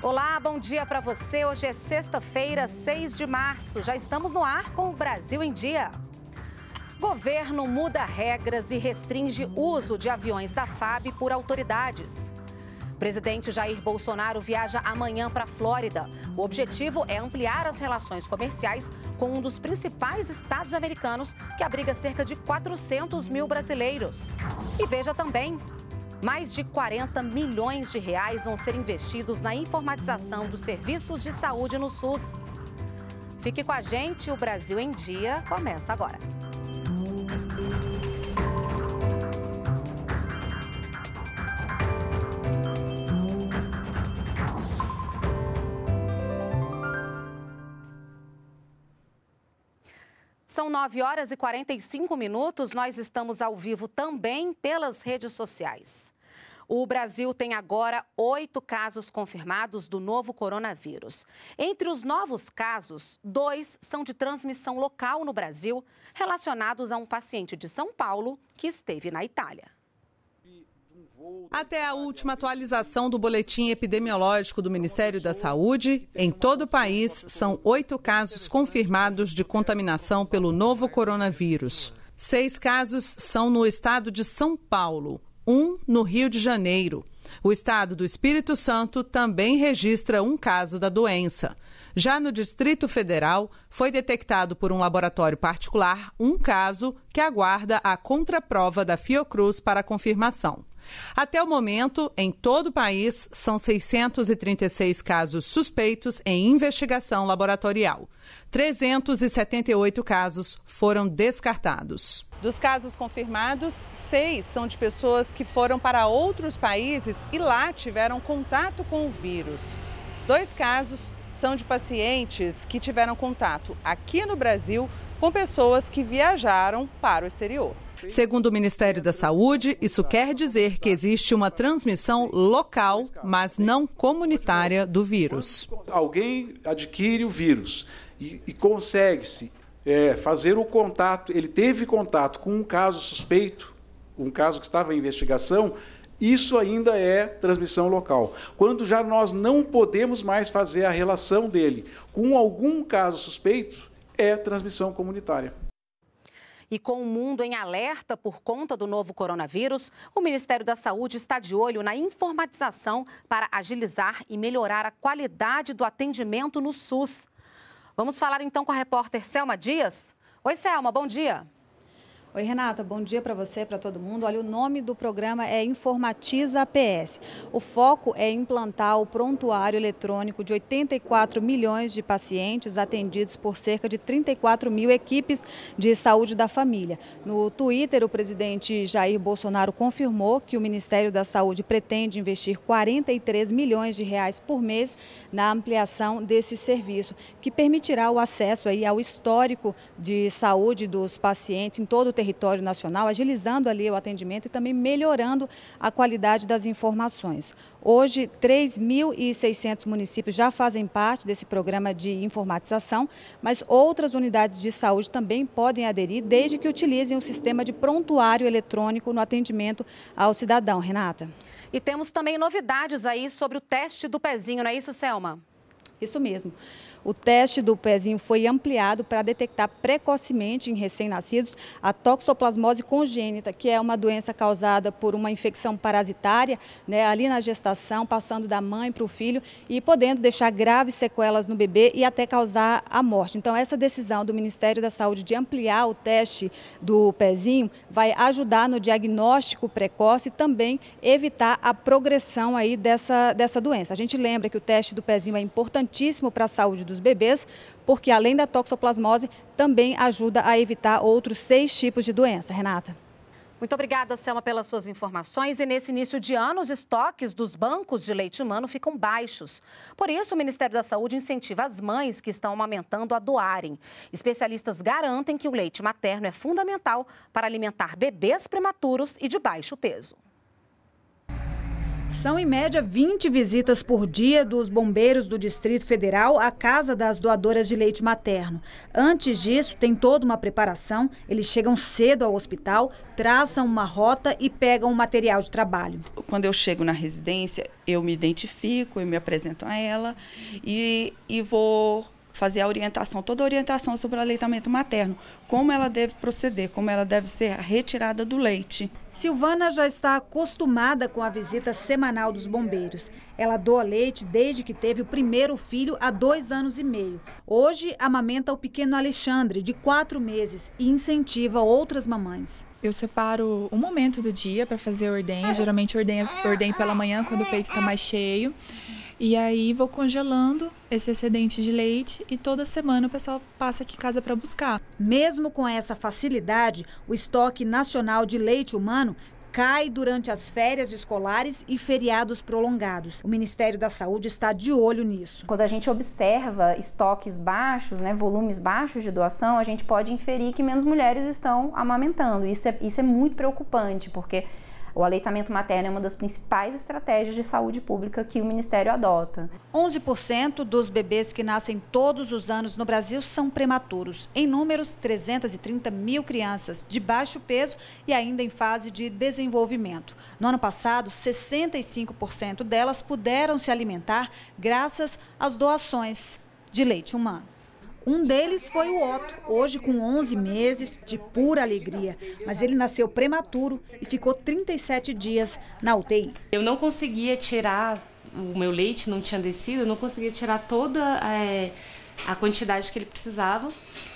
Olá, bom dia para você. Hoje é sexta-feira, 6 de março. Já estamos no ar com o Brasil em Dia. Governo muda regras e restringe uso de aviões da FAB por autoridades. Presidente Jair Bolsonaro viaja amanhã para a Flórida. O objetivo é ampliar as relações comerciais com um dos principais estados americanos, que abriga cerca de 400 mil brasileiros. E veja também: mais de 40 milhões de reais vão ser investidos na informatização dos serviços de saúde no SUS. Fique com a gente, o Brasil em Dia começa agora. 9 horas e 45 minutos, nós estamos ao vivo também pelas redes sociais. O Brasil tem agora oito casos confirmados do novo coronavírus. Entre os novos casos, dois são de transmissão local no Brasil, relacionados a um paciente de São Paulo que esteve na Itália. Até a última atualização do boletim epidemiológico do Ministério da Saúde, em todo o país são oito casos confirmados de né? contaminação pelo novo coronavírus. Né? Seis casos são no estado de São Paulo, um no Rio de Janeiro. O estado do Espírito Santo também registra um caso da doença. Já no Distrito Federal, foi detectado por um laboratório particular um caso que aguarda a contraprova da Fiocruz para confirmação. Até o momento, em todo o país, são 636 casos suspeitos em investigação laboratorial. 378 casos foram descartados. Dos casos confirmados, seis são de pessoas que foram para outros países e lá tiveram contato com o vírus. Dois casos são de pacientes que tiveram contato aqui no Brasil com pessoas que viajaram para o exterior. Segundo o Ministério da Saúde, isso quer dizer que existe uma transmissão local, mas não comunitária, do vírus. Alguém adquire o vírus e, e consegue-se é, fazer o contato, ele teve contato com um caso suspeito, um caso que estava em investigação, isso ainda é transmissão local. Quando já nós não podemos mais fazer a relação dele com algum caso suspeito, é transmissão comunitária. E com o mundo em alerta por conta do novo coronavírus, o Ministério da Saúde está de olho na informatização para agilizar e melhorar a qualidade do atendimento no SUS. Vamos falar então com a repórter Selma Dias. Oi, Selma, bom dia. Oi, Renata, bom dia para você, para todo mundo. Olha, o nome do programa é Informatiza APS. O foco é implantar o prontuário eletrônico de 84 milhões de pacientes atendidos por cerca de 34 mil equipes de saúde da família. No Twitter, o presidente Jair Bolsonaro confirmou que o Ministério da Saúde pretende investir 43 milhões de reais por mês na ampliação desse serviço, que permitirá o acesso aí ao histórico de saúde dos pacientes em todo o território território nacional, agilizando ali o atendimento e também melhorando a qualidade das informações. Hoje, 3.600 municípios já fazem parte desse programa de informatização, mas outras unidades de saúde também podem aderir, desde que utilizem o sistema de prontuário eletrônico no atendimento ao cidadão. Renata? E temos também novidades aí sobre o teste do pezinho, não é isso, Selma? Isso mesmo. O teste do pezinho foi ampliado para detectar precocemente em recém-nascidos a toxoplasmose congênita, que é uma doença causada por uma infecção parasitária né, ali na gestação, passando da mãe para o filho e podendo deixar graves sequelas no bebê e até causar a morte. Então, essa decisão do Ministério da Saúde de ampliar o teste do pezinho vai ajudar no diagnóstico precoce e também evitar a progressão aí dessa, dessa doença. A gente lembra que o teste do pezinho é importantíssimo para a saúde dos bebês, porque além da toxoplasmose, também ajuda a evitar outros seis tipos de doença. Renata. Muito obrigada, Selma, pelas suas informações. E nesse início de ano, os estoques dos bancos de leite humano ficam baixos. Por isso, o Ministério da Saúde incentiva as mães que estão amamentando a doarem. Especialistas garantem que o leite materno é fundamental para alimentar bebês prematuros e de baixo peso são, em média, 20 visitas por dia dos bombeiros do Distrito Federal à casa das doadoras de leite materno. Antes disso, tem toda uma preparação. Eles chegam cedo ao hospital, traçam uma rota e pegam o um material de trabalho. Quando eu chego na residência, eu me identifico, eu me apresento a ela e, e vou fazer a orientação, toda a orientação sobre o aleitamento materno, como ela deve proceder, como ela deve ser retirada do leite. Silvana já está acostumada com a visita semanal dos bombeiros. Ela doa leite desde que teve o primeiro filho há dois anos e meio. Hoje, amamenta o pequeno Alexandre, de quatro meses, e incentiva outras mamães. Eu separo um momento do dia para fazer ordenha. Geralmente ordenha, pela manhã, quando o peito está mais cheio. E aí vou congelando esse excedente de leite e toda semana o pessoal passa aqui em casa para buscar. Mesmo com essa facilidade, o estoque nacional de leite humano cai durante as férias escolares e feriados prolongados. O Ministério da Saúde está de olho nisso. Quando a gente observa estoques baixos, né, volumes baixos de doação, a gente pode inferir que menos mulheres estão amamentando. Isso é, isso é muito preocupante, porque o aleitamento materno é uma das principais estratégias de saúde pública que o Ministério adota. 11% dos bebês que nascem todos os anos no Brasil são prematuros. Em números, 330 mil crianças de baixo peso e ainda em fase de desenvolvimento. No ano passado, 65% delas puderam se alimentar graças às doações de leite humano. Um deles foi o Otto, hoje com 11 meses, de pura alegria. Mas ele nasceu prematuro e ficou 37 dias na UTI. Eu não conseguia tirar, o meu leite não tinha descido, eu não conseguia tirar toda eh, a quantidade que ele precisava.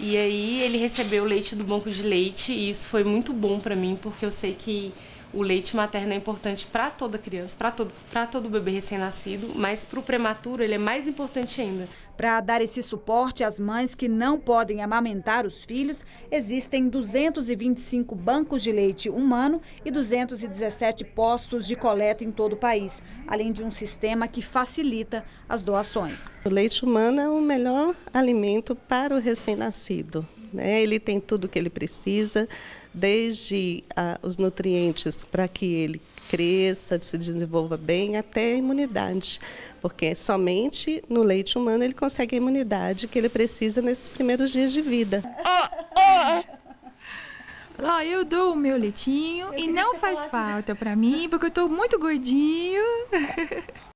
E aí ele recebeu o leite do banco de leite e isso foi muito bom para mim, porque eu sei que o leite materno é importante para toda criança, para todo, todo bebê recém-nascido, mas para o prematuro ele é mais importante ainda. Para dar esse suporte às mães que não podem amamentar os filhos, existem 225 bancos de leite humano e 217 postos de coleta em todo o país, além de um sistema que facilita as doações. O leite humano é o melhor alimento para o recém-nascido. Né? Ele tem tudo o que ele precisa, desde ah, os nutrientes para que ele cresça, se desenvolva bem, até a imunidade. Porque somente no leite humano ele consegue a imunidade que ele precisa nesses primeiros dias de vida. Ó, ah, ah! eu dou o meu leitinho eu e não faz falta para mim, porque eu estou muito gordinho.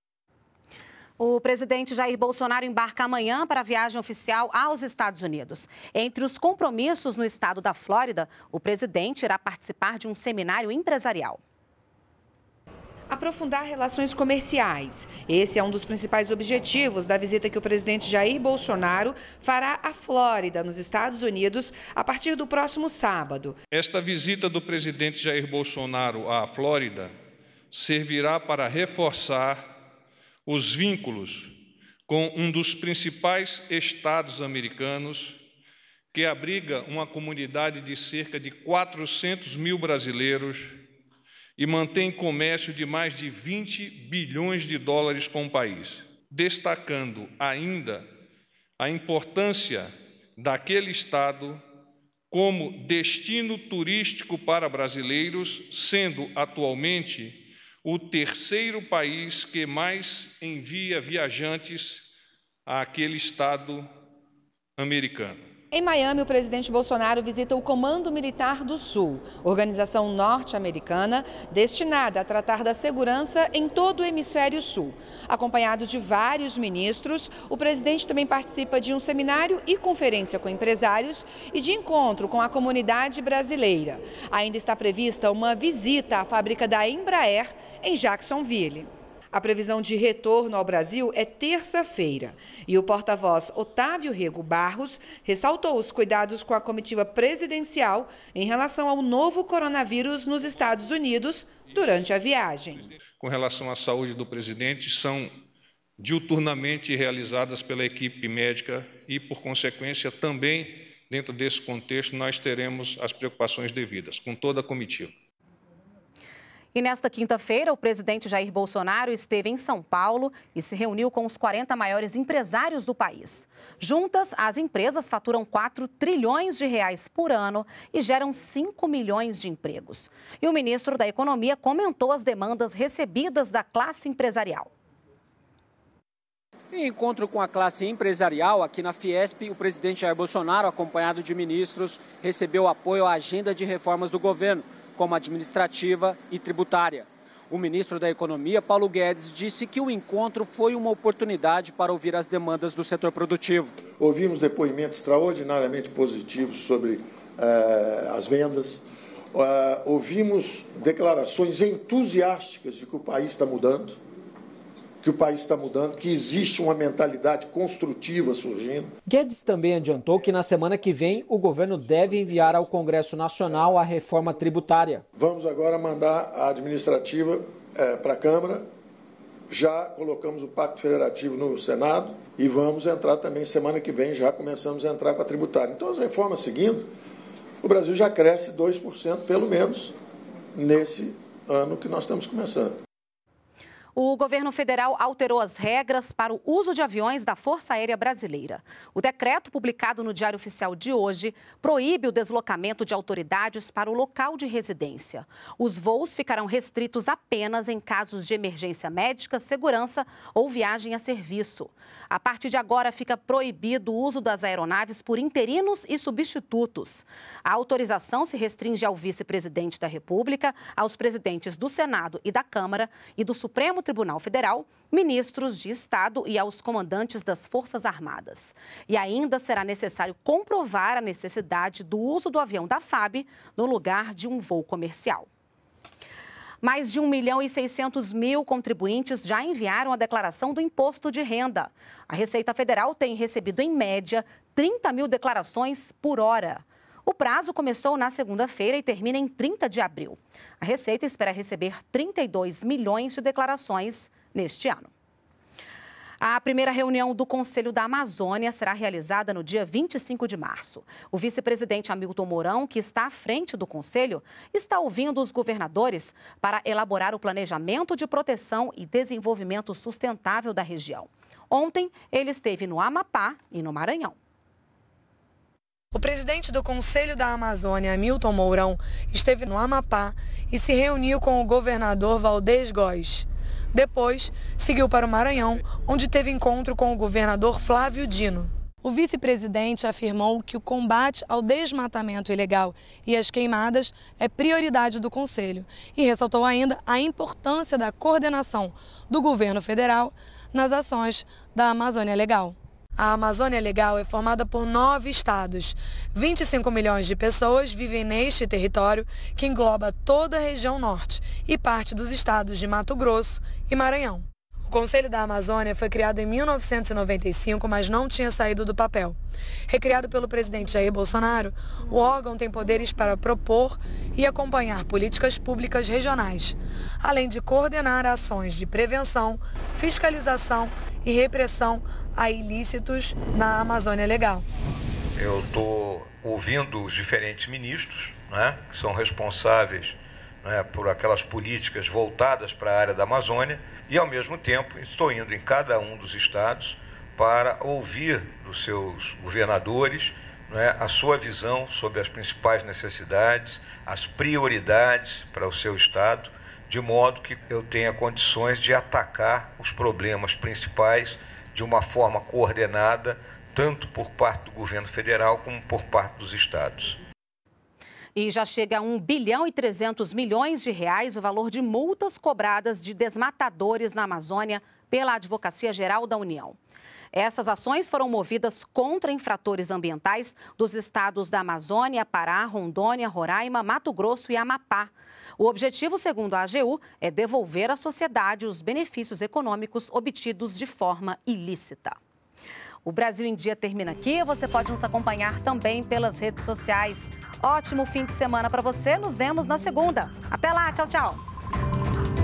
O presidente Jair Bolsonaro embarca amanhã para a viagem oficial aos Estados Unidos. Entre os compromissos no estado da Flórida, o presidente irá participar de um seminário empresarial aprofundar relações comerciais. Esse é um dos principais objetivos da visita que o presidente Jair Bolsonaro fará à Flórida, nos Estados Unidos, a partir do próximo sábado. Esta visita do presidente Jair Bolsonaro à Flórida servirá para reforçar os vínculos com um dos principais estados americanos, que abriga uma comunidade de cerca de 400 mil brasileiros e mantém comércio de mais de 20 bilhões de dólares com o país, destacando ainda a importância daquele estado como destino turístico para brasileiros, sendo atualmente o terceiro país que mais envia viajantes àquele estado americano. Em Miami, o presidente Bolsonaro visita o Comando Militar do Sul, organização norte-americana destinada a tratar da segurança em todo o hemisfério sul. Acompanhado de vários ministros, o presidente também participa de um seminário e conferência com empresários e de encontro com a comunidade brasileira. Ainda está prevista uma visita à fábrica da Embraer em Jacksonville. A previsão de retorno ao Brasil é terça-feira. E o porta-voz Otávio Rego Barros ressaltou os cuidados com a comitiva presidencial em relação ao novo coronavírus nos Estados Unidos durante a viagem. Com relação à saúde do presidente, são diuturnamente realizadas pela equipe médica e, por consequência, também dentro desse contexto, nós teremos as preocupações devidas com toda a comitiva. E nesta quinta-feira, o presidente Jair Bolsonaro esteve em São Paulo e se reuniu com os 40 maiores empresários do país. Juntas, as empresas faturam 4 trilhões de reais por ano e geram 5 milhões de empregos. E o ministro da Economia comentou as demandas recebidas da classe empresarial. Em encontro com a classe empresarial aqui na Fiesp, o presidente Jair Bolsonaro, acompanhado de ministros, recebeu apoio à agenda de reformas do governo como administrativa e tributária. O ministro da Economia, Paulo Guedes, disse que o encontro foi uma oportunidade para ouvir as demandas do setor produtivo. Ouvimos depoimentos extraordinariamente positivos sobre uh, as vendas, uh, ouvimos declarações entusiásticas de que o país está mudando que o país está mudando, que existe uma mentalidade construtiva surgindo. Guedes também adiantou que na semana que vem o governo deve enviar ao Congresso Nacional a reforma tributária. Vamos agora mandar a administrativa é, para a Câmara. Já colocamos o Pacto Federativo no Senado e vamos entrar também semana que vem, já começamos a entrar com a tributária. Então, as reformas seguindo, o Brasil já cresce 2% pelo menos nesse ano que nós estamos começando. O governo federal alterou as regras para o uso de aviões da Força Aérea Brasileira. O decreto publicado no Diário Oficial de hoje proíbe o deslocamento de autoridades para o local de residência. Os voos ficarão restritos apenas em casos de emergência médica, segurança ou viagem a serviço. A partir de agora, fica proibido o uso das aeronaves por interinos e substitutos. A autorização se restringe ao vice-presidente da República, aos presidentes do Senado e da Câmara e do Supremo Tribunal Federal, ministros de Estado e aos comandantes das Forças Armadas. E ainda será necessário comprovar a necessidade do uso do avião da FAB no lugar de um voo comercial. Mais de 1 milhão e 600 mil contribuintes já enviaram a declaração do imposto de renda. A Receita Federal tem recebido, em média, 30 mil declarações por hora. O prazo começou na segunda-feira e termina em 30 de abril. A Receita espera receber 32 milhões de declarações neste ano. A primeira reunião do Conselho da Amazônia será realizada no dia 25 de março. O vice-presidente Hamilton Mourão, que está à frente do Conselho, está ouvindo os governadores para elaborar o planejamento de proteção e desenvolvimento sustentável da região. Ontem, ele esteve no Amapá e no Maranhão. O presidente do Conselho da Amazônia, Milton Mourão, esteve no Amapá e se reuniu com o governador Valdez Góes. Depois, seguiu para o Maranhão, onde teve encontro com o governador Flávio Dino. O vice-presidente afirmou que o combate ao desmatamento ilegal e às queimadas é prioridade do Conselho e ressaltou ainda a importância da coordenação do governo federal nas ações da Amazônia Legal. A Amazônia Legal é formada por nove estados. 25 milhões de pessoas vivem neste território, que engloba toda a região norte e parte dos estados de Mato Grosso e Maranhão. O Conselho da Amazônia foi criado em 1995, mas não tinha saído do papel. Recriado pelo presidente Jair Bolsonaro, o órgão tem poderes para propor e acompanhar políticas públicas regionais, além de coordenar ações de prevenção, fiscalização e repressão a ilícitos na Amazônia Legal. Eu estou ouvindo os diferentes ministros, né, que são responsáveis né, por aquelas políticas voltadas para a área da Amazônia, e ao mesmo tempo estou indo em cada um dos estados para ouvir dos seus governadores né, a sua visão sobre as principais necessidades, as prioridades para o seu estado, de modo que eu tenha condições de atacar os problemas principais de uma forma coordenada, tanto por parte do governo federal como por parte dos estados. E já chega a 1 bilhão e 300 milhões de reais o valor de multas cobradas de desmatadores na Amazônia pela Advocacia Geral da União. Essas ações foram movidas contra infratores ambientais dos estados da Amazônia, Pará, Rondônia, Roraima, Mato Grosso e Amapá. O objetivo, segundo a AGU, é devolver à sociedade os benefícios econômicos obtidos de forma ilícita. O Brasil em Dia termina aqui. Você pode nos acompanhar também pelas redes sociais. Ótimo fim de semana para você. Nos vemos na segunda. Até lá. Tchau, tchau.